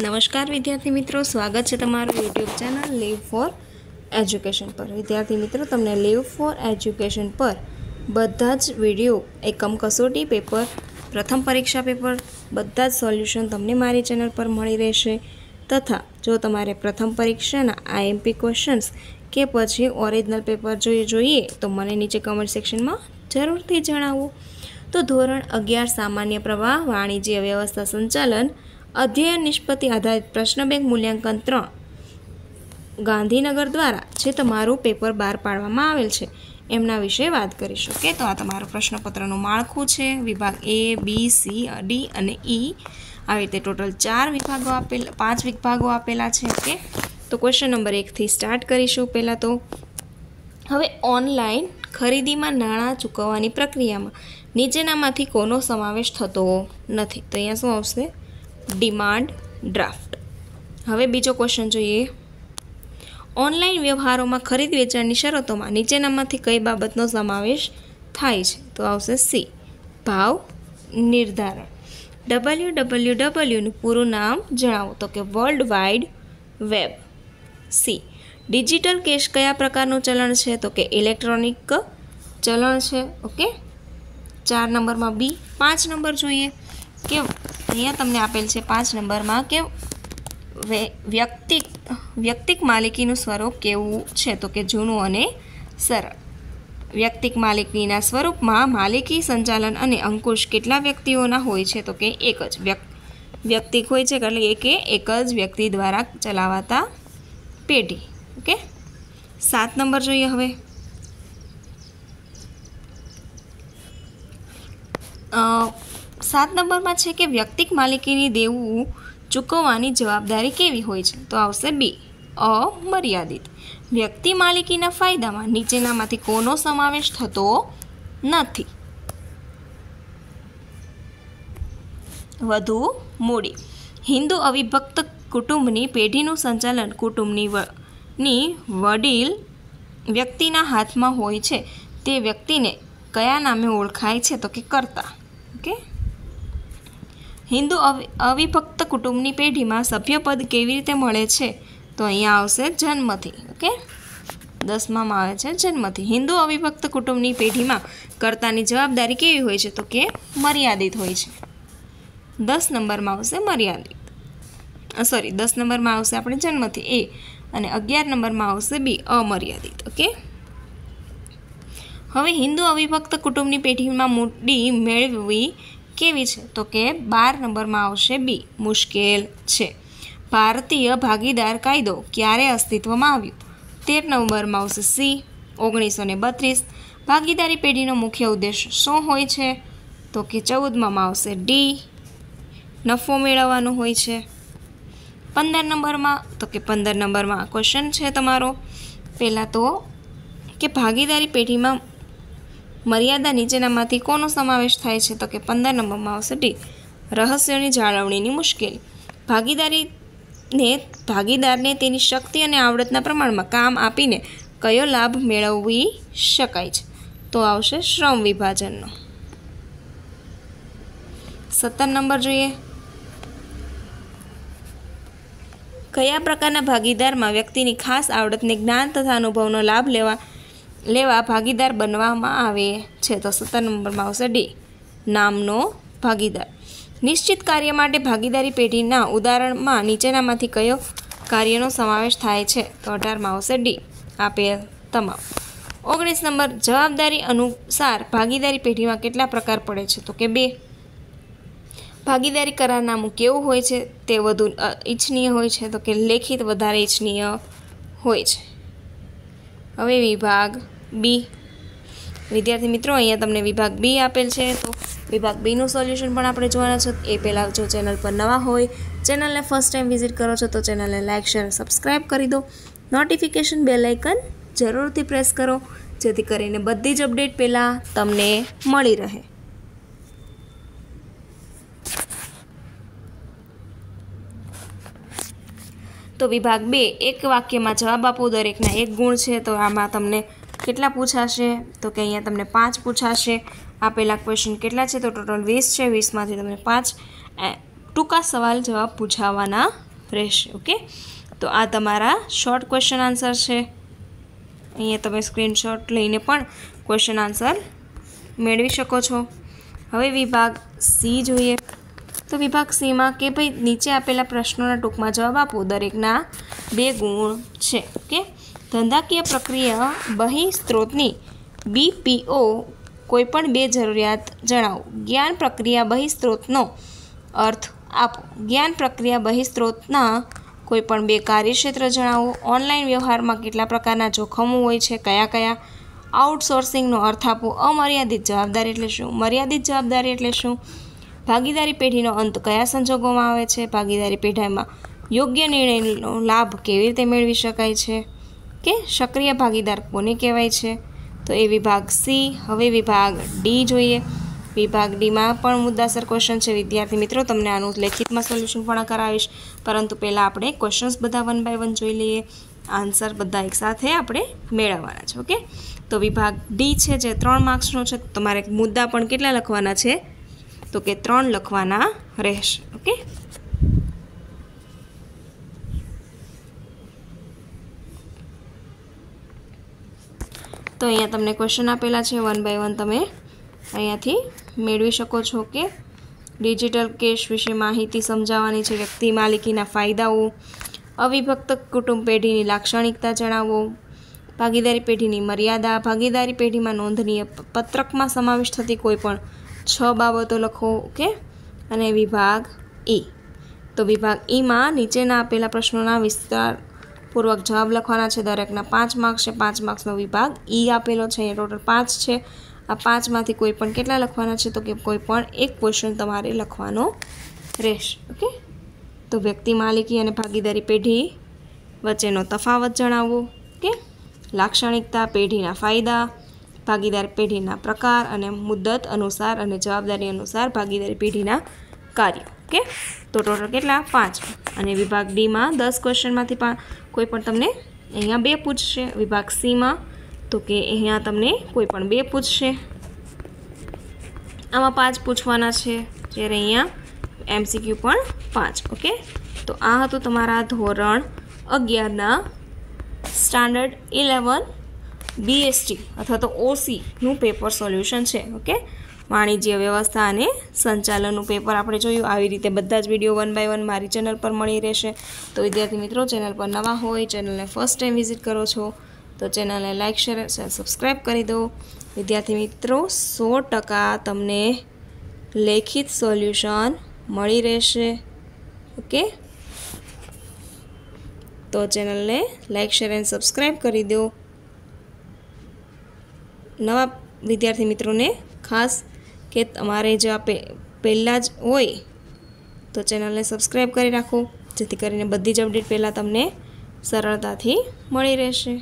નમસ્કાર વિદ્યાર્થી મિત્રો સ્વાગત છે તમારું YouTube channel live for education પર વિદ્યાર્થી મિત્રો તમને લીવ ફોર એજ્યુકેશન પર બધા જ વિડીયો એકમ કસોટી પેપર પ્રથમ પરીક્ષા પેપર બધા જ સોલ્યુશન તમને મારી ચેનલ પર મળી રહેશે તથા જો તમારે પ્રથમ પરીક્ષાના આઈએમપી ક્વેશ્ચન્સ કે પછી ઓરિજિનલ પેપર જોઈએ જોઈએ તો મને નીચે કમેન્ટ સેક્શનમાં જરૂરથી જણાવો તો ધોરણ અગિયાર સામાન્ય પ્રવાહ વાણિજ્ય વ્યવસ્થા સંચાલન અધ્યયન નિષ્પત્તિ આધારિત પ્રશ્ન બેંક મૂલ્યાંકન ત્રણ ગાંધીનગર દ્વારા જે તમારું પેપર બહાર પાડવામાં આવેલ છે એમના વિશે વાત કરીશું કે તો આ તમારું પ્રશ્નપત્રનું માળખું છે વિભાગ એ બી સી ડી અને ઈ e. આવી રીતે ટોટલ ચાર વિભાગો આપેલ પાંચ વિભાગો આપેલા છે ઓકે તો ક્વેશ્ચન નંબર એકથી સ્ટાર્ટ કરીશું પહેલાં તો હવે ઓનલાઈન ખરીદીમાં નાણાં ચૂકવવાની પ્રક્રિયામાં નીચેનામાંથી કોનો સમાવેશ થતો નથી તો અહીંયા શું આવશે ડિમાન્ડ ડ્રાફ્ટ હવે બીજો ક્વેશ્ચન જોઈએ ઓનલાઈન વ્યવહારોમાં ખરીદ વેચાણની શરતોમાં નીચેનામાંથી કઈ બાબતનો સમાવેશ થાય છે તો આવશે સી ભાવ નિર્ધારણ ડબલ્યુ ડબલ્યુ ડબલ્યુનું પૂરું નામ જણાવો તો કે વર્લ્ડ વાઇડ વેબ સી ડિજિટલ કેશ કયા પ્રકારનું ચલણ છે તો કે ઇલેક્ટ્રોનિક ચલણ છે ઓકે ચાર નંબરમાં બી પાંચ નંબર જોઈએ કે અહીંયા તમને આપેલ છે પાંચ નંબરમાં કે વ્યક્તિક વ્યક્તિક માલિકીનું સ્વરૂપ કેવું છે તો કે જૂનું અને સરળ વ્યક્તિક માલિકીના સ્વરૂપમાં માલિકી સંચાલન અને અંકુશ કેટલા વ્યક્તિઓના હોય છે તો કે એક જ વ્યક્તિ હોય છે એટલે એ કે એક જ વ્યક્તિ દ્વારા ચલાવાતા પેઢી ઓકે સાત નંબર જોઈએ હવે અ સાત નંબરમાં છે કે વ્યક્તિક માલિકીની દેવું ચૂકવવાની જવાબદારી કેવી હોય છે તો આવશે બી અમર્યાદિત વ્યક્તિ માલિકીના ફાયદામાં નીચેનામાંથી કોનો સમાવેશ થતો નથી વધુ મૂડી હિન્દુ અવિભક્ત કુટુંબની પેઢીનું સંચાલન કુટુંબની ની વડીલ વ્યક્તિના હાથમાં હોય છે તે વ્યક્તિને કયા નામે ઓળખાય છે તો કે કરતા ઓકે હિન્દુ અવિભક્ત કુટુંબની પેઢીમાં સભ્યપદ કેવી રીતે મળે છે તો અહીંયા આવશે જન્મથી ઓકે દસમામાં આવે છે જન્મથી હિન્દુ અવિભક્ત કુટુંબની પેઢીમાં કર્તાની જવાબદારી કેવી હોય છે તો કે મર્યાદિત હોય છે દસ નંબરમાં આવશે મર્યાદિત સોરી દસ નંબરમાં આવશે આપણે જન્મથી એ અને અગિયાર નંબરમાં આવશે બી અમર્યાદિત ઓકે હવે હિન્દુ અવિભક્ત કુટુંબની પેઢીમાં મોટી મેળવવી કેવી છે તો કે બાર નંબરમાં આવશે બી મુશ્કેલ છે ભારતીય ભાગીદાર કાયદો ક્યારે અસ્તિત્વમાં આવ્યો તેર નંબરમાં આવશે સી ઓગણીસો ને બત્રીસ ભાગીદારી પેઢીનો મુખ્ય ઉદ્દેશ શું હોય છે તો કે ચૌદમાં આવશે ડી નફો મેળવવાનો હોય છે પંદર નંબરમાં તો કે પંદર નંબરમાં ક્વેશ્ચન છે તમારો પહેલાં તો કે ભાગીદારી પેઢીમાં મર્યાદા નીચેનામાંથી કોનો સમાવેશ થાય છે તો કે પંદર નંબરમાં આવશે ડી રહસ્યોની જાળવણીની મુશ્કેલી ભાગીદારીને ભાગીદારને તેની શક્તિ અને આવડતના પ્રમાણમાં કામ આપીને કયો લાભ મેળવવી શકાય છે તો આવશે શ્રમ વિભાજનનો સત્તર નંબર જોઈએ કયા પ્રકારના ભાગીદારમાં વ્યક્તિની ખાસ આવડતને જ્ઞાન તથા અનુભવનો લાભ લેવા લેવા ભાગીદાર બનવામાં આવે છે તો સત્તર નંબરમાં આવશે ડી નામનો ભાગીદાર નિશ્ચિત કાર્ય માટે ભાગીદારી પેઢીના ઉદાહરણમાં નીચેનામાંથી કયો કાર્યનો સમાવેશ થાય છે તો અઢારમાં આવશે ડી આપેલ તમામ ઓગણીસ નંબર જવાબદારી અનુસાર ભાગીદારી પેઢીમાં કેટલા પ્રકાર પડે છે તો કે બે ભાગીદારી કરારનામું કેવું હોય છે તે વધુ ઈચ્છનીય હોય છે તો કે લેખિત વધારે ઈચ્છનીય હોય છે હવે વિભાગ બી વિદ્યાર્થી મિત્રો અહીંયા તમને વિભાગ બી આપેલ છે તો વિભાગ બીનું સોલ્યુશન પણ આપણે જોવાના છે એ પહેલાં જો ચેનલ પર નવા હોય ચેનલને ફર્સ્ટ ટાઈમ વિઝિટ કરો છો તો ચેનલને લાઇક શેર સબસ્ક્રાઈબ કરી દો નોટિફિકેશન બેલ આઇકન જરૂરથી પ્રેસ કરો જેથી કરીને બધી જ અપડેટ પહેલાં તમને મળી રહે તો વિભાગ બે એક વાક્યમાં જવાબ આપો દરેકના એક ગુણ છે તો આમાં તમને કેટલા પૂછાશે તો કે અહીંયા તમને પાંચ પૂછાશે આપેલા ક્વેશ્ચન કેટલા છે તો ટોટલ વીસ છે વીસમાંથી તમને પાંચ ટૂંકા સવાલ જવાબ પૂછાવાના રહેશે ઓકે તો આ તમારા શોર્ટ ક્વેશ્ચન આન્સર છે અહીંયા તમે સ્ક્રીનશોટ લઈને પણ ક્વેશ્ચન આન્સર મેળવી શકો છો હવે વિભાગ સી જોઈએ તો વિભાગ સીમાં કે ભાઈ નીચે આપેલા પ્રશ્નોના ટૂંકમાં જવાબ આપો દરેકના બે ગુણ છે ઓકે ધંધાકીય પ્રક્રિયા બહિ સ્ત્રોતની બીપીઓ કોઈપણ બે જરૂરિયાત જણાવો જ્ઞાન પ્રક્રિયા બહિસ્ત્રોતનો અર્થ આપો જ્ઞાન પ્રક્રિયા બહિસ્ત્રોતના કોઈપણ બે કાર્યક્ષેત્ર જણાવો ઓનલાઈન વ્યવહારમાં કેટલા પ્રકારના જોખમો હોય છે કયા કયા આઉટસોર્સિંગનો અર્થ આપો અમર્યાદિત જવાબદારી એટલે શું મર્યાદિત જવાબદારી એટલે શું ભાગીદારી પેઢીનો અંત કયા સંજોગોમાં આવે છે ભાગીદારી પેઢામાં યોગ્ય નિર્ણયનો લાભ કેવી રીતે મેળવી શકાય છે કે સક્રિય ભાગીદાર કોને કહેવાય છે તો એ વિભાગ સી હવે વિભાગ ડી જોઈએ વિભાગ ડીમાં પણ મુદ્દાસર ક્વેશ્ચન છે વિદ્યાર્થી મિત્રો તમને આનું લેખિતમાં સોલ્યુશન પણ કરાવીશ પરંતુ પહેલાં આપણે ક્વેશ્ચન્સ બધા વન બાય વન જોઈ લઈએ આન્સર બધા એકસાથે આપણે મેળવવાના છે ઓકે તો વિભાગ ડી છે જે ત્રણ માર્ક્સનો છે તમારે મુદ્દા પણ કેટલા લખવાના છે તો કે ત્રણ લખવાના રહેશે ઓકે તો અહીંયા તમને ક્વેશ્ચન આપેલા છે વન બાય વન તમે અહીંયાથી મેળવી શકો છો કે ડિજિટલ કેશ વિશે માહિતી સમજાવવાની છે વ્યક્તિ માલિકીના ફાયદાઓ અવિભક્ત કુટુંબ પેઢીની લાક્ષણિકતા જણાવો ભાગીદારી પેઢીની મર્યાદા ભાગીદારી પેઢીમાં નોંધનીય પત્રકમાં સમાવેશ થતી કોઈપણ છ બાબતો લખો ઓકે અને વિભાગ ઈ તો વિભાગ ઈમાં નીચેના આપેલા પ્રશ્નોના વિસ્તાર પૂર્વક જવાબ લખવાના છે દરેકના પાંચ માર્ક્સ છે પાંચ માર્ક્સનો વિભાગ ઈ e આપેલો છે એ ટોટલ પાંચ છે આ પાંચમાંથી કોઈ પણ કેટલા લખવાના છે તો કે કોઈ પણ એક ક્વેશ્ચન તમારે લખવાનો રહેશે ઓકે તો વ્યક્તિ માલિકી અને ભાગીદારી પેઢી વચ્ચેનો તફાવત જણાવવો કે લાક્ષણિકતા પેઢીના ફાયદા ભાગીદાર પેઢીના પ્રકાર અને મુદ્દત અનુસાર અને જવાબદારી અનુસાર ભાગીદારી પેઢીના કાર્ય ઓકે તો ટોટલ કેટલા પાંચ અને વિભાગ ડીમાં દસ ક્વેશ્ચનમાંથી પાંચ કોઈપણ તમને અહીંયા બે પૂછશે વિભાગ સીમાં તો કે અહીંયા તમને કોઈ પણ બે પૂછશે આમાં પાંચ પૂછવાના છે જ્યારે અહીંયા એમસીક્યુ પણ પાંચ ઓકે તો આ હતું તમારા ધોરણ અગિયારના સ્ટાન્ડર્ડ ઇલેવન બીએસટી અથવા તો ઓસીનું પેપર સોલ્યુશન છે ઓકે વાણિજ્ય વ્યવસ્થા અને સંચાલનનું પેપર આપણે જોયું આવી રીતે બધા જ વિડીયો વન બાય વન મારી ચેનલ પર મળી રહેશે તો વિદ્યાર્થી મિત્રો ચેનલ પર નવા હોય ચેનલને ફર્સ્ટ ટાઈમ વિઝિટ કરો છો તો ચેનલને લાઇક શેર સબસ્ક્રાઈબ કરી દો વિદ્યાર્થી મિત્રો સો ટકા તમને લેખિત સોલ્યુશન મળી રહેશે ઓકે તો ચેનલને લાઇક શેર એન્ડ સબસ્ક્રાઈબ કરી દો નવા વિદ્યાર્થી મિત્રોને ખાસ કે તમારે જો આ પહેલાં જ હોય તો ચેનલને સબસ્ક્રાઈબ કરી રાખો જેથી કરીને બધી જ અપડેટ પહેલાં તમને સરળતાથી મળી રહેશે